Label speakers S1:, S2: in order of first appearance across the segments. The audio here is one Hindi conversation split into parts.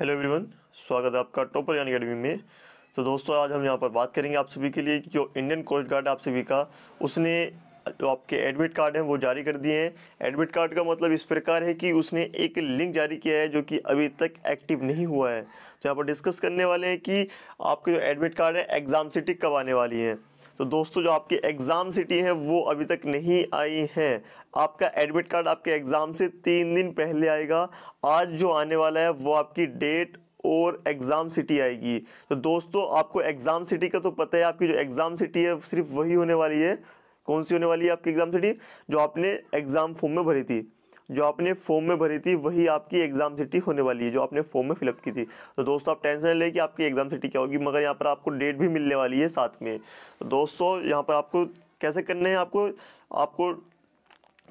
S1: हेलो एवरीवन स्वागत है आपका टॉपर यानी अकेडमी में तो दोस्तों आज हम यहाँ पर बात करेंगे आप सभी के लिए जो इंडियन कोस्ट गार्ड आप सभी का उसने जो आपके एडमिट कार्ड हैं वो जारी कर दिए हैं एडमिट कार्ड का मतलब इस प्रकार है कि उसने एक लिंक जारी किया है जो कि अभी तक एक्टिव नहीं हुआ है तो यहाँ पर डिस्कस करने वाले हैं कि आपके जो एडमिट कार्ड है एग्ज़ाम सिटिक कब आने वाली है तो दोस्तों जो आपकी एग्ज़ाम सिटी है वो अभी तक नहीं आई हैं आपका एडमिट कार्ड आपके एग्ज़ाम से तीन दिन पहले आएगा आज जो आने वाला है वो आपकी डेट और एग्ज़ाम सिटी आएगी तो दोस्तों आपको एग्ज़ाम सिटी का तो पता है आपकी जो एग्ज़ाम सिटी है सिर्फ वही होने वाली है कौन सी होने वाली है आपकी एग्ज़ाम सिटी जो आपने एग्ज़ाम फॉर्म में भरी थी जो आपने फॉर्म में भरी थी वही आपकी एग्जाम सिटी होने वाली है जो आपने फॉर्म में फिलअप की थी तो दोस्तों आप टेंशन लें कि आपकी एग्जाम सिटी क्या होगी मगर यहाँ पर आपको डेट भी मिलने वाली है साथ में तो दोस्तों यहाँ पर आपको कैसे करना है आपको आपको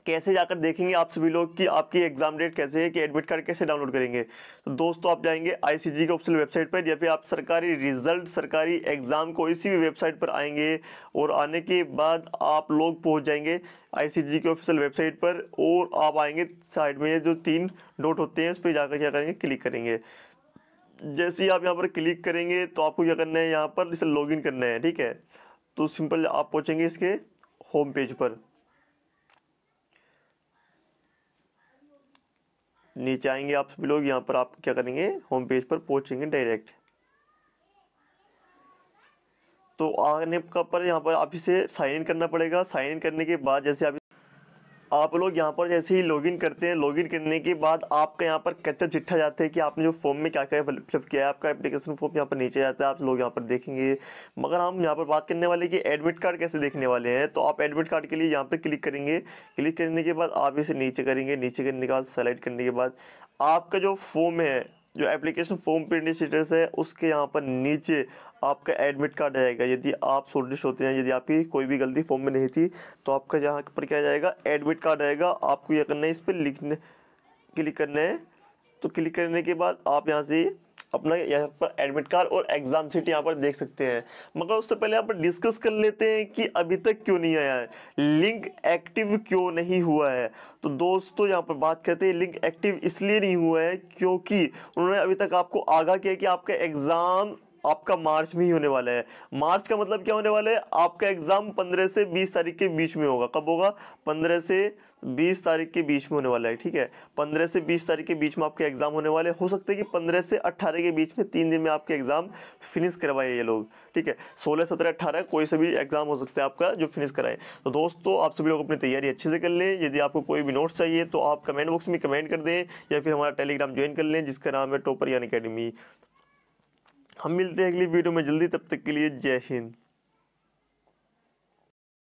S1: कैसे जाकर देखेंगे आप सभी लोग कि आपकी एग्जाम डेट कैसे है कि एडमिट कार्ड कैसे डाउनलोड करेंगे तो दोस्तों आप जाएंगे आईसीजी के ऑफिशियल वेबसाइट पर या फिर आप सरकारी रिजल्ट सरकारी एग्जाम को इसी भी वेबसाइट पर आएंगे और आने के बाद आप लोग पहुँच जाएंगे आईसीजी के ऑफिशियल वेबसाइट पर और आप आएंगे साइड में जो तीन डॉट होते हैं उस पर जाकर क्या करेंगे क्लिक करेंगे जैसे ही आप यहाँ पर क्लिक करेंगे तो आपको क्या करना है यहाँ पर इसे लॉग करना है ठीक है तो सिंपल आप पहुँचेंगे इसके होम पेज पर नीचे आएंगे आप सभी लोग यहाँ पर आप क्या करेंगे होम पेज पर पहुँचेंगे डायरेक्ट तो आने का पर यहाँ पर आप इसे साइन इन करना पड़ेगा साइन इन करने के बाद जैसे आप आप लोग यहाँ पर जैसे ही लॉगिन करते हैं लॉगिन करने के बाद आपका यहाँ पर कैचअप चिट्ठा जाता है कि आपने जो फॉर्म में क्या क्या फिलअप किया है आपका एप्लीकेशन फॉर्म यहाँ पर नीचे जाता है आप लोग यहाँ पर देखेंगे मगर हम यहाँ पर बात करने वाले कि एडमिट कार्ड कैसे देखने वाले हैं तो आप एडमिट कार्ड के लिए यहाँ पर क्लिक करेंगे क्लिक करने के बाद आप इसे नीचे करेंगे नीचे करने के बाद सेलेक्ट करने के बाद आपका जो फॉर्म है जो एप्लीकेशन फॉर्म पे स्टेटस है उसके यहाँ पर नीचे आपका एडमिट कार्ड आएगा यदि आप सोल्डिश होते हैं यदि आपकी कोई भी गलती फॉर्म में नहीं थी तो आपका यहाँ पर क्या जाएगा एडमिट कार्ड आएगा आपको यह करना है इस पर लिखने क्लिक करना है तो क्लिक करने के बाद आप यहाँ से अपना यहाँ पर एडमिट कार्ड और एग्ज़ाम सीट यहाँ पर देख सकते हैं मगर उससे पहले यहाँ पर डिस्कस कर लेते हैं कि अभी तक क्यों नहीं आया है लिंक एक्टिव क्यों नहीं हुआ है तो दोस्तों यहाँ पर बात करते हैं लिंक एक्टिव इसलिए नहीं हुआ है क्योंकि उन्होंने अभी तक आपको आगाह किया कि आपका एग्ज़ाम आपका मार्च में ही होने वाला है मार्च का मतलब क्या होने वाला है आपका एग्ज़ाम पंद्रह से बीस तारीख के बीच में होगा कब होगा पंद्रह से बीस तारीख के बीच में होने वाला है ठीक है पंद्रह से बीस तारीख के बीच में आपके एग्ज़ाम होने वाले हो सकते हैं कि पंद्रह से अट्ठारह के बीच में तीन दिन में आपके एग्ज़ाम फिनिश करवाए ये लोग ठीक है सोलह सत्रह अट्ठारह कोई से भी एग्ज़ाम हो सकता है आपका जो फिनिश कराए तो दोस्तों आप सभी लोग अपनी तैयारी अच्छे से कर लें यदि आपको कोई भी नोट्स चाहिए तो आप कमेंट बॉक्स में कमेंट कर दें या फिर हमारा टेलीग्राम ज्वाइन कर लें जिसका नाम है टोपर यान अकेडमी हम मिलते हैं अगली वीडियो में जल्दी तब तक के लिए जय हिंद